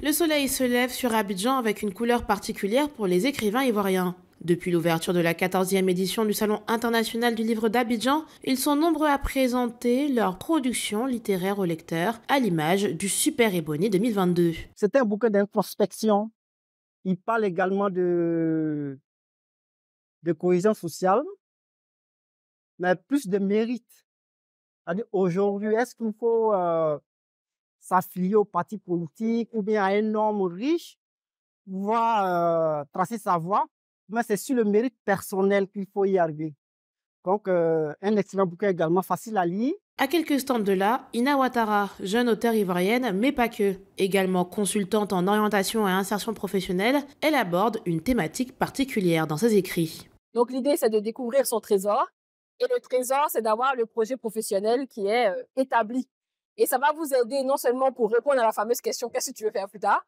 Le soleil se lève sur Abidjan avec une couleur particulière pour les écrivains ivoiriens. Depuis l'ouverture de la 14e édition du Salon international du livre d'Abidjan, ils sont nombreux à présenter leur production littéraire au lecteurs, à l'image du Super Ebony 2022. C'est un bouquin d'introspection. Il parle également de, cohésion sociale, mais plus de mérite. Aujourd'hui, est-ce qu'il faut euh, s'affilier au parti politique ou bien à un homme riche, pouvoir euh, tracer sa voie. Mais c'est sur le mérite personnel qu'il faut y arriver. Donc, euh, un excellent bouquin également facile à lire. À quelques stands de là, Ina Ouattara, jeune auteure ivoirienne, mais pas que, également consultante en orientation et insertion professionnelle, elle aborde une thématique particulière dans ses écrits. Donc, l'idée, c'est de découvrir son trésor. Et le trésor, c'est d'avoir le projet professionnel qui est euh, établi. Et ça va vous aider non seulement pour répondre à la fameuse question qu'est-ce que tu veux faire plus tard,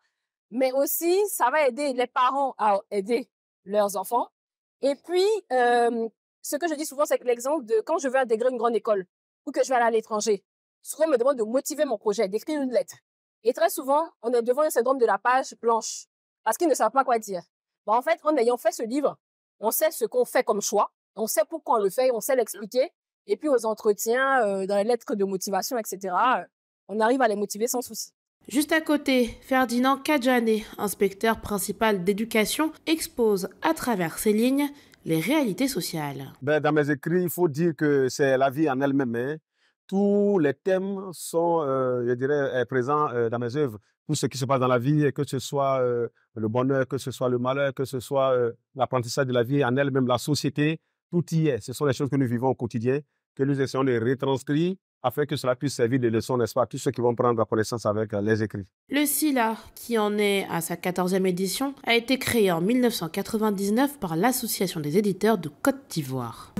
mais aussi ça va aider les parents à aider leurs enfants. Et puis, euh, ce que je dis souvent, c'est que l'exemple de quand je veux intégrer une grande école ou que je vais aller à l'étranger, souvent me demande de motiver mon projet, d'écrire une lettre. Et très souvent, on est devant le syndrome de la page blanche parce qu'ils ne savent pas quoi dire. Bah, en fait, en ayant fait ce livre, on sait ce qu'on fait comme choix, on sait pourquoi on le fait, on sait l'expliquer. Et puis aux entretiens, euh, dans les lettres de motivation, etc., euh, on arrive à les motiver sans souci. Juste à côté, Ferdinand Kajane, inspecteur principal d'éducation, expose à travers ses lignes les réalités sociales. Ben, dans mes écrits, il faut dire que c'est la vie en elle-même. Hein. Tous les thèmes sont, euh, je dirais, présents dans mes œuvres. Tout ce qui se passe dans la vie, que ce soit le bonheur, que ce soit le malheur, que ce soit l'apprentissage de la vie en elle-même, la société, tout y est. Ce sont les choses que nous vivons au quotidien que nous essayons de retranscrire afin que cela puisse servir de leçon, n'est-ce pas, à tous ceux qui vont prendre la connaissance avec euh, les écrits. Le SILA, qui en est à sa 14e édition, a été créé en 1999 par l'Association des éditeurs de Côte d'Ivoire.